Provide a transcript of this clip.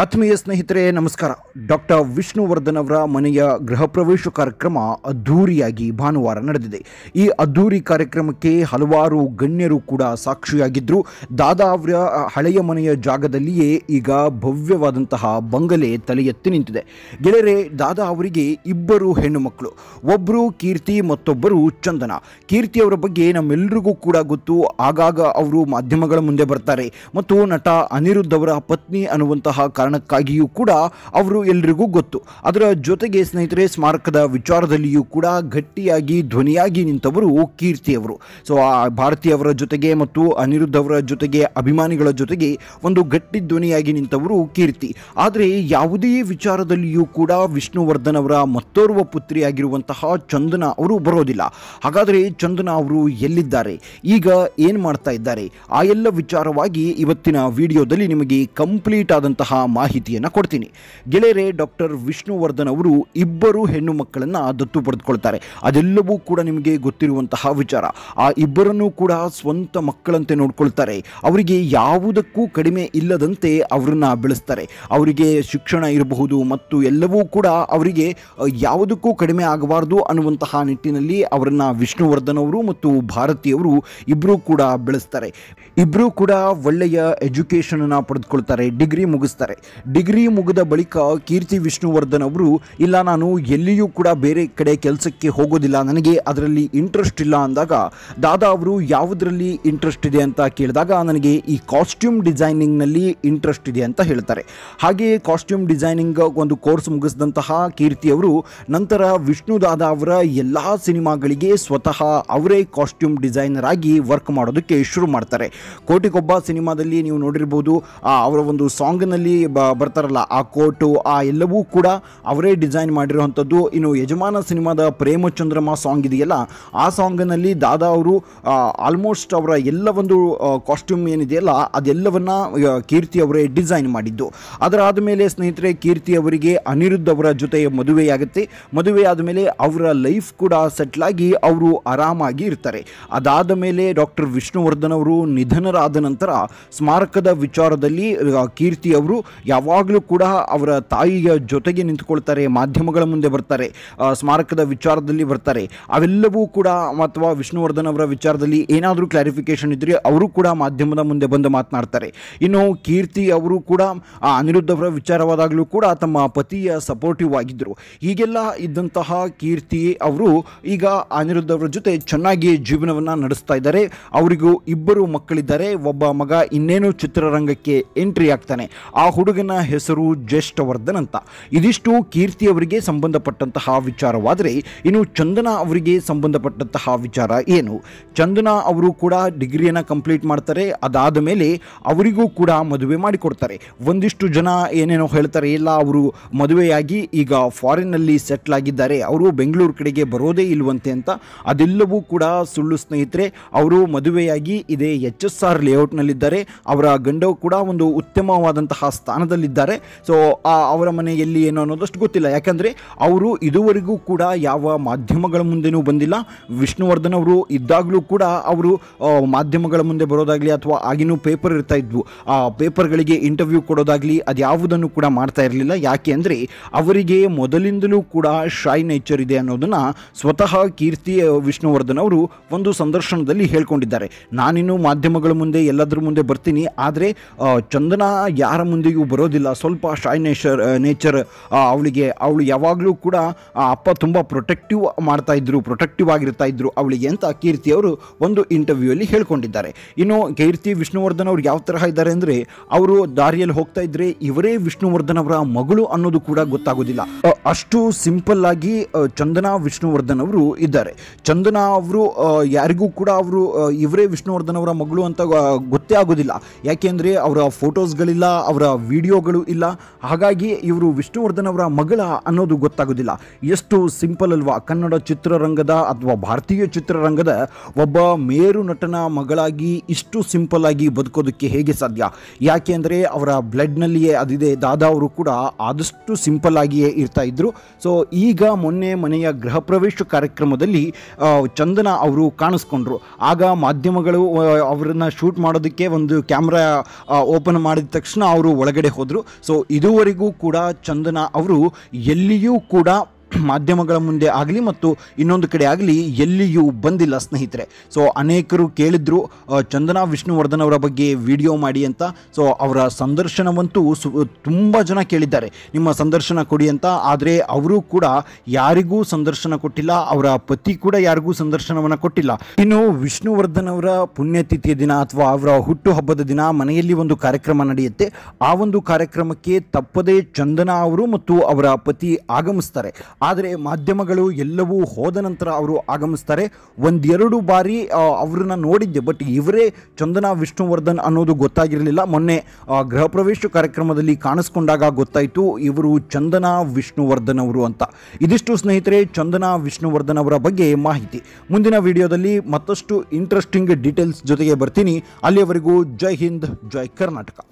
ಆತ್ಮೀಯ ಸ್ನೇಹಿತರೆ ನಮಸ್ಕಾರ ಡಾಕ್ಟರ್ ವಿಷ್ಣುವರ್ಧನ್ ಅವರ ಮನೆಯ ಗೃಹ ಪ್ರವೇಶ ಕಾರ್ಯಕ್ರಮ ಅದ್ಧೂರಿಯಾಗಿ ಭಾನುವಾರ ನಡೆದಿದೆ ಈ ಅದ್ಧೂರಿ ಕಾರ್ಯಕ್ರಮಕ್ಕೆ ಹಲವಾರು ಗಣ್ಯರು ಕೂಡ ಸಾಕ್ಷಿಯಾಗಿದ್ದರು ದಾದಾ ಅವರ ಹಳೆಯ ಮನೆಯ ಜಾಗದಲ್ಲಿಯೇ ಈಗ ಭವ್ಯವಾದಂತಹ ಬಂಗಲೆ ತಲೆ ಎತ್ತಿ ನಿಂತಿದೆ ಗೆಳೆಯರೆ ದಾದಾ ಅವರಿಗೆ ಇಬ್ಬರು ಹೆಣ್ಣು ಮಕ್ಕಳು ಒಬ್ಬರು ಕೀರ್ತಿ ಮತ್ತೊಬ್ಬರು ಚಂದನ ಕೀರ್ತಿ ಅವರ ಬಗ್ಗೆ ನಮ್ಮೆಲ್ಲರಿಗೂ ಕೂಡ ಗೊತ್ತು ಆಗಾಗ ಅವರು ಮಾಧ್ಯಮಗಳ ಮುಂದೆ ಬರ್ತಾರೆ ಮತ್ತು ನಟ ಅನಿರುದ್ಧ್ ಅವರ ಪತ್ನಿ ಅನ್ನುವಂತಹ ಕಾರಣಕ್ಕಾಗಿಯೂ ಕೂಡ ಅವರು ಎಲ್ಲರಿಗೂ ಗೊತ್ತು ಅದರ ಜೊತೆಗೆ ಸ್ನೇಹಿತರೆ ಸ್ಮಾರಕದ ವಿಚಾರದಲ್ಲಿಯೂ ಕೂಡ ಗಟ್ಟಿಯಾಗಿ ಧ್ವನಿಯಾಗಿ ನಿಂತವರು ಕೀರ್ತಿಯವರು ಸೊ ಆ ಭಾರತೀಯವರ ಜೊತೆಗೆ ಮತ್ತು ಅನಿರುದ್ಧ ಅವರ ಜೊತೆಗೆ ಅಭಿಮಾನಿಗಳ ಜೊತೆಗೆ ಒಂದು ಗಟ್ಟಿ ಧ್ವನಿಯಾಗಿ ನಿಂತವರು ಕೀರ್ತಿ ಆದರೆ ಯಾವುದೇ ವಿಚಾರದಲ್ಲಿಯೂ ಕೂಡ ವಿಷ್ಣುವರ್ಧನ್ ಅವರ ಮತ್ತೋರ್ವ ಪುತ್ರಿಯಾಗಿರುವಂತಹ ಚಂದನ ಅವರು ಬರೋದಿಲ್ಲ ಹಾಗಾದರೆ ಚಂದನ ಅವರು ಎಲ್ಲಿದ್ದಾರೆ ಈಗ ಏನು ಮಾಡ್ತಾ ಇದ್ದಾರೆ ಆ ಎಲ್ಲ ವಿಚಾರವಾಗಿ ಇವತ್ತಿನ ವಿಡಿಯೋದಲ್ಲಿ ನಿಮಗೆ ಕಂಪ್ಲೀಟ್ ಆದಂತಹ ಮಾಹಿತಿಯನ್ನು ಕೊಡ್ತೀನಿ ಗೆಳೆಯರೆ ಡಾಕ್ಟರ್ ವಿಷ್ಣುವರ್ಧನ್ ಅವರು ಇಬ್ಬರು ಹೆಣ್ಣು ಮಕ್ಕಳನ್ನು ದತ್ತು ಪಡೆದುಕೊಳ್ತಾರೆ ಅದೆಲ್ಲವೂ ಕೂಡ ನಿಮಗೆ ಗೊತ್ತಿರುವಂತಹ ವಿಚಾರ ಆ ಇಬ್ಬರನ್ನು ಕೂಡ ಸ್ವಂತ ಮಕ್ಕಳಂತೆ ನೋಡ್ಕೊಳ್ತಾರೆ ಅವರಿಗೆ ಯಾವುದಕ್ಕೂ ಕಡಿಮೆ ಇಲ್ಲದಂತೆ ಅವರನ್ನು ಬೆಳೆಸ್ತಾರೆ ಅವರಿಗೆ ಶಿಕ್ಷಣ ಇರಬಹುದು ಮತ್ತು ಎಲ್ಲವೂ ಕೂಡ ಅವರಿಗೆ ಯಾವುದಕ್ಕೂ ಕಡಿಮೆ ಆಗಬಾರ್ದು ಅನ್ನುವಂತಹ ನಿಟ್ಟಿನಲ್ಲಿ ಅವರನ್ನು ವಿಷ್ಣುವರ್ಧನ್ ಅವರು ಮತ್ತು ಭಾರತಿಯವರು ಇಬ್ಬರೂ ಕೂಡ ಬೆಳೆಸ್ತಾರೆ ಇಬ್ಬರೂ ಕೂಡ ಒಳ್ಳೆಯ ಎಜುಕೇಷನನ್ನು ಪಡೆದುಕೊಳ್ತಾರೆ ಡಿಗ್ರಿ ಮುಗಿಸ್ತಾರೆ ಡಿಗ್ರಿ ಮುಗಿದ ಬಳಿಕ ಕೀರ್ತಿ ವಿಷ್ಣುವರ್ಧನ್ ಅವರು ಇಲ್ಲ ನಾನು ಎಲ್ಲಿಯೂ ಕೂಡ ಬೇರೆ ಕಡೆ ಕೆಲಸಕ್ಕೆ ಹೋಗೋದಿಲ್ಲ ನನಗೆ ಅದರಲ್ಲಿ ಇಂಟ್ರೆಸ್ಟ್ ಇಲ್ಲ ಅಂದಾಗ ದಾದಾ ಅವರು ಯಾವುದರಲ್ಲಿ ಇಂಟ್ರೆಸ್ಟ್ ಇದೆ ಅಂತ ಕೇಳಿದಾಗ ನನಗೆ ಈ ಕಾಸ್ಟ್ಯೂಮ್ ಡಿಸೈನಿಂಗ್ನಲ್ಲಿ ಇಂಟ್ರೆಸ್ಟ್ ಇದೆ ಅಂತ ಹೇಳ್ತಾರೆ ಹಾಗೆಯೇ ಕಾಸ್ಟ್ಯೂಮ್ ಡಿಸೈನಿಂಗ್ ಒಂದು ಕೋರ್ಸ್ ಮುಗಿಸಿದಂತಹ ಕೀರ್ತಿ ಅವರು ನಂತರ ವಿಷ್ಣು ದಾದಾ ಅವರ ಎಲ್ಲ ಸಿನಿಮಾಗಳಿಗೆ ಸ್ವತಃ ಅವರೇ ಕಾಸ್ಟ್ಯೂಮ್ ಡಿಸೈನರ್ ಆಗಿ ವರ್ಕ್ ಮಾಡೋದಕ್ಕೆ ಶುರು ಮಾಡ್ತಾರೆ ಕೋಟಿಗೊಬ್ಬ ಸಿನಿಮಾದಲ್ಲಿ ನೀವು ನೋಡಿರ್ಬೋದು ಅವರ ಒಂದು ಸಾಂಗ್ನಲ್ಲಿ ಬರ್ತಾರಲ್ಲ ಆ ಕೋಟು ಆ ಎಲ್ಲವೂ ಕೂಡ ಅವರೇ ಡಿಸೈನ್ ಮಾಡಿರುವಂಥದ್ದು ಇನ್ನು ಯಜಮಾನ ಸಿನಿಮಾದ ಪ್ರೇಮ ಸಾಂಗ್ ಇದೆಯಲ್ಲ ಆ ಸಾಂಗ್ನಲ್ಲಿ ದಾದಾ ಅವರು ಆಲ್ಮೋಸ್ಟ್ ಅವರ ಎಲ್ಲ ಒಂದು ಕಾಸ್ಟ್ಯೂಮ್ ಏನಿದೆಯಲ್ಲ ಅದೆಲ್ಲವನ್ನು ಕೀರ್ತಿ ಅವರೇ ಡಿಸೈನ್ ಮಾಡಿದ್ದು ಅದರಾದ ಮೇಲೆ ಸ್ನೇಹಿತರೆ ಕೀರ್ತಿ ಅವರಿಗೆ ಅನಿರುದ್ಧ ಅವರ ಜೊತೆ ಮದುವೆಯಾಗುತ್ತೆ ಮದುವೆ ಆದಮೇಲೆ ಅವರ ಲೈಫ್ ಕೂಡ ಸೆಟ್ಲಾಗಿ ಅವರು ಆರಾಮಾಗಿ ಇರ್ತಾರೆ ಅದಾದ ಮೇಲೆ ಡಾಕ್ಟರ್ ವಿಷ್ಣುವರ್ಧನ್ ಅವರು ನಿಧನರಾದ ನಂತರ ಸ್ಮಾರಕದ ವಿಚಾರದಲ್ಲಿ ಕೀರ್ತಿ ಅವರು ಯಾವಾಗಲೂ ಕೂಡ ಅವರ ತಾಯಿಯ ಜೊತೆಗೆ ನಿಂತುಕೊಳ್ತಾರೆ ಮಾಧ್ಯಮಗಳ ಮುಂದೆ ಬರ್ತಾರೆ ಸ್ಮಾರಕದ ವಿಚಾರದಲ್ಲಿ ಬರ್ತಾರೆ ಅವೆಲ್ಲವೂ ಕೂಡ ಅಥವಾ ವಿಷ್ಣುವರ್ಧನ್ ಅವರ ವಿಚಾರದಲ್ಲಿ ಏನಾದರೂ ಕ್ಲಾರಿಫಿಕೇಶನ್ ಇದ್ದರೆ ಅವರು ಕೂಡ ಮಾಧ್ಯಮದ ಮುಂದೆ ಬಂದು ಮಾತನಾಡ್ತಾರೆ ಇನ್ನು ಕೀರ್ತಿ ಅವರು ಕೂಡ ಅನಿರುದ್ಧ ಅವರ ವಿಚಾರವಾದಾಗಲೂ ಕೂಡ ತಮ್ಮ ಪತಿಯ ಸಪೋರ್ಟಿವ್ ಆಗಿದ್ದರು ಹೀಗೆಲ್ಲ ಇದ್ದಂತಹ ಕೀರ್ತಿ ಅವರು ಈಗ ಅನಿರುದ್ಧ ಅವರ ಜೊತೆ ಚೆನ್ನಾಗಿ ಜೀವನವನ್ನು ನಡೆಸ್ತಾ ಇದ್ದಾರೆ ಅವರಿಗೂ ಇಬ್ಬರು ಮಕ್ಕಳಿದ್ದಾರೆ ಒಬ್ಬ ಮಗ ಇನ್ನೇನು ಚಿತ್ರರಂಗಕ್ಕೆ ಎಂಟ್ರಿ ಆಗ್ತಾನೆ ಆ ಹುಡುಗನ ಹೆಸರು ಜ್ಯೇಷ್ಠವರ್ಧನ್ ಅಂತ ಇದಿಷ್ಟು ಕೀರ್ತಿ ಅವರಿಗೆ ಸಂಬಂಧಪಟ್ಟಂತಹ ವಿಚಾರವಾದರೆ ಇನ್ನು ಚಂದನಾ ಅವರಿಗೆ ಸಂಬಂಧಪಟ್ಟಂತಹ ವಿಚಾರ ಏನು ಚಂದನಾ ಅವರು ಕೂಡ ಡಿಗ್ರಿಯನ್ನು ಕಂಪ್ಲೀಟ್ ಮಾಡ್ತಾರೆ ಅದಾದ ಮೇಲೆ ಅವರಿಗೂ ಕೂಡ ಮದುವೆ ಮಾಡಿಕೊಡ್ತಾರೆ ಒಂದಿಷ್ಟು ಜನ ಏನೇನೋ ಹೇಳ್ತಾರೆ ಇಲ್ಲ ಅವರು ಮದುವೆಯಾಗಿ ಈಗ ಫಾರಿನ್ನಲ್ಲಿ ಸೆಟ್ಲ್ ಆಗಿದ್ದಾರೆ ಅವರು ಬೆಂಗಳೂರು ಕಡೆಗೆ ಬರೋದೇ ಇಲ್ವಂತೆ ಅಂತ ಅದೆಲ್ಲವೂ ಕೂಡ ಸುಳ್ಳು ಸ್ನೇಹಿತರೆ ಅವರು ಮದುವೆಯಾಗಿ ಇದೇ ಎಚ್ ಎಸ್ ಆರ್ ಲೇಔಟ್ನಲ್ಲಿದ್ದಾರೆ ಅವರ ಗಂಡವು ಕೂಡ ಒಂದು ಉತ್ತಮವಾದಂತಹ ಸ್ಥಾನ ಸ್ಥಾನದಲ್ಲಿದ್ದಾರೆ ಸೊ ಅವರ ಮನೆಯಲ್ಲಿ ಏನು ಅನ್ನೋದಷ್ಟು ಗೊತ್ತಿಲ್ಲ ಯಾಕಂದರೆ ಅವರು ಇದುವರೆಗೂ ಕೂಡ ಯಾವ ಮಾಧ್ಯಮಗಳ ಮುಂದೆನೂ ಬಂದಿಲ್ಲ ವಿಷ್ಣುವರ್ಧನ್ ಅವರು ಇದ್ದಾಗಲೂ ಕೂಡ ಅವರು ಮಾಧ್ಯಮಗಳ ಮುಂದೆ ಬರೋದಾಗಲಿ ಅಥವಾ ಆಗಿನೂ ಪೇಪರ್ ಇರ್ತಾ ಇದ್ವು ಆ ಪೇಪರ್ಗಳಿಗೆ ಇಂಟರ್ವ್ಯೂ ಕೊಡೋದಾಗಲಿ ಅದ್ಯಾವುದನ್ನು ಕೂಡ ಮಾಡ್ತಾ ಇರಲಿಲ್ಲ ಯಾಕೆ ಅಂದರೆ ಅವರಿಗೆ ಮೊದಲಿಂದಲೂ ಕೂಡ ಶೈ ನೇಚರ್ ಇದೆ ಅನ್ನೋದನ್ನು ಸ್ವತಃ ಕೀರ್ತಿ ವಿಷ್ಣುವರ್ಧನ್ ಅವರು ಒಂದು ಸಂದರ್ಶನದಲ್ಲಿ ಹೇಳ್ಕೊಂಡಿದ್ದಾರೆ ನಾನಿನ್ನೂ ಮಾಧ್ಯಮಗಳ ಮುಂದೆ ಎಲ್ಲದರ ಮುಂದೆ ಬರ್ತೀನಿ ಆದರೆ ಚಂದನ ಯಾರ ಮುಂದೆ ಬರೋದಿಲ್ಲ ಸ್ವಲ್ಪ ಶಾಯ್ ನೇಚರ್ ನೇಚರ್ ಅವಳಿಗೆ ಅವಳು ಯಾವಾಗಲೂ ಕೂಡ ಅಪ್ಪ ತುಂಬ ಪ್ರೊಟೆಕ್ಟಿವ್ ಮಾಡ್ತಾ ಇದ್ರು ಪ್ರೊಟೆಕ್ಟಿವ್ ಆಗಿರ್ತಾ ಇದ್ರು ಅವಳಿಗೆ ಅಂತ ಕೀರ್ತಿ ಅವರು ಒಂದು ಅಲ್ಲಿ ಹೇಳ್ಕೊಂಡಿದ್ದಾರೆ ಇನ್ನು ಕೀರ್ತಿ ವಿಷ್ಣುವರ್ಧನ್ ಅವ್ರು ಯಾವ ತರಹ ಇದ್ದಾರೆ ಅಂದರೆ ಅವರು ದಾರಿಯಲ್ಲಿ ಹೋಗ್ತಾ ಇದ್ರೆ ಇವರೇ ವಿಷ್ಣುವರ್ಧನ್ ಅವರ ಮಗಳು ಅನ್ನೋದು ಕೂಡ ಗೊತ್ತಾಗೋದಿಲ್ಲ ಅಷ್ಟು ಸಿಂಪಲ್ ಆಗಿ ಚಂದನಾ ವಿಷ್ಣುವರ್ಧನ್ ಅವರು ಇದ್ದಾರೆ ಚಂದನಾ ಅವರು ಯಾರಿಗೂ ಕೂಡ ಅವರು ಇವರೇ ವಿಷ್ಣುವರ್ಧನ್ ಅವರ ಮಗಳು ಅಂತ ಗೊತ್ತೇ ಆಗೋದಿಲ್ಲ ಯಾಕೆಂದರೆ ಅವರ ಫೋಟೋಸ್ಗಳಿಲ್ಲ ಅವರ ವಿಡಿಯೋಗಳು ಇಲ್ಲ ಹಾಗಾಗಿ ಇವರು ವಿಷ್ಣುವರ್ಧನ್ ಅವರ ಮಗಳ ಅನ್ನೋದು ಗೊತ್ತಾಗೋದಿಲ್ಲ ಎಷ್ಟು ಸಿಂಪಲ್ ಅಲ್ವಾ ಕನ್ನಡ ಚಿತ್ರರಂಗದ ಅಥವಾ ಭಾರತೀಯ ಚಿತ್ರರಂಗದ ಒಬ್ಬ ಮೇರು ನಟನ ಮಗಳಾಗಿ ಇಷ್ಟು ಸಿಂಪಲ್ ಆಗಿ ಬದುಕೋದಕ್ಕೆ ಹೇಗೆ ಸಾಧ್ಯ ಯಾಕೆ ಅಂದರೆ ಅವರ ಬ್ಲಡ್ನಲ್ಲಿಯೇ ಅದಿದೆ ದಾದಾ ಅವರು ಕೂಡ ಆದಷ್ಟು ಸಿಂಪಲ್ ಆಗಿಯೇ ಇರ್ತಾ ಇದ್ದರು ಸೊ ಈಗ ಮೊನ್ನೆ ಮನೆಯ ಗೃಹ ಪ್ರವೇಶ ಕಾರ್ಯಕ್ರಮದಲ್ಲಿ ಚಂದನ ಅವರು ಕಾಣಿಸ್ಕೊಂಡ್ರು ಆಗ ಮಾಧ್ಯಮಗಳು ಅವರನ್ನು ಶೂಟ್ ಮಾಡೋದಕ್ಕೆ ಒಂದು ಕ್ಯಾಮ್ರಾ ಓಪನ್ ಮಾಡಿದ ತಕ್ಷಣ ಅವರು ಒಳಗಡೆ ಹೊರಗಡೆ ಹೋದರು ಸೊ ಇದುವರೆಗೂ ಕೂಡ ಚಂದನ ಅವರು ಎಲ್ಲಿಯೂ ಕೂಡ ಮಾಧ್ಯಮಗಳ ಮುಂದೆ ಆಗಲಿ ಮತ್ತು ಇನ್ನೊಂದು ಕಡೆ ಆಗಲಿ ಎಲ್ಲಿಯೂ ಬಂದಿಲ್ಲ ಸ್ನೇಹಿತರೆ ಸೊ ಅನೇಕರು ಕೇಳಿದ್ರು ಚಂದನಾ ವಿಷ್ಣುವರ್ಧನ್ ಅವರ ಬಗ್ಗೆ ವಿಡಿಯೋ ಮಾಡಿ ಅಂತ ಸೊ ಅವರ ಸಂದರ್ಶನವಂತೂ ಸು ತುಂಬ ಜನ ಕೇಳಿದ್ದಾರೆ ನಿಮ್ಮ ಸಂದರ್ಶನ ಕೊಡಿ ಅಂತ ಆದರೆ ಅವರು ಕೂಡ ಯಾರಿಗೂ ಸಂದರ್ಶನ ಕೊಟ್ಟಿಲ್ಲ ಅವರ ಪತಿ ಕೂಡ ಯಾರಿಗೂ ಸಂದರ್ಶನವನ್ನು ಕೊಟ್ಟಿಲ್ಲ ಇನ್ನು ವಿಷ್ಣುವರ್ಧನ್ ಅವರ ಪುಣ್ಯತಿಥಿಯ ದಿನ ಅಥವಾ ಅವರ ಹುಟ್ಟುಹಬ್ಬದ ದಿನ ಮನೆಯಲ್ಲಿ ಒಂದು ಕಾರ್ಯಕ್ರಮ ನಡೆಯುತ್ತೆ ಆ ಒಂದು ಕಾರ್ಯಕ್ರಮಕ್ಕೆ ತಪ್ಪದೇ ಚಂದನಾ ಅವರು ಮತ್ತು ಅವರ ಪತಿ ಆಗಮಿಸ್ತಾರೆ ಆದರೆ ಮಾಧ್ಯಮಗಳು ಎಲ್ಲವೂ ಹೋದ ನಂತರ ಅವರು ಆಗಮಿಸ್ತಾರೆ ಒಂದೆರಡು ಬಾರಿ ಅವ್ರನ್ನ ನೋಡಿದ್ದೆ ಬಟ್ ಇವರೇ ಚಂದನಾ ವಿಷ್ಣುವರ್ಧನ್ ಅನ್ನೋದು ಗೊತ್ತಾಗಿರಲಿಲ್ಲ ಮೊನ್ನೆ ಗೃಹ ಪ್ರವೇಶ ಕಾರ್ಯಕ್ರಮದಲ್ಲಿ ಕಾಣಿಸ್ಕೊಂಡಾಗ ಗೊತ್ತಾಯಿತು ಇವರು ಚಂದನಾ ವಿಷ್ಣುವರ್ಧನ್ ಅವರು ಅಂತ ಇದಿಷ್ಟು ಸ್ನೇಹಿತರೆ ಚಂದನಾ ವಿಷ್ಣುವರ್ಧನ್ ಅವರ ಬಗ್ಗೆ ಮಾಹಿತಿ ಮುಂದಿನ ವಿಡಿಯೋದಲ್ಲಿ ಮತ್ತಷ್ಟು ಇಂಟ್ರೆಸ್ಟಿಂಗ್ ಡೀಟೇಲ್ಸ್ ಜೊತೆಗೆ ಬರ್ತೀನಿ ಅಲ್ಲಿಯವರೆಗೂ ಜೈ ಹಿಂದ್ ಜೈ ಕರ್ನಾಟಕ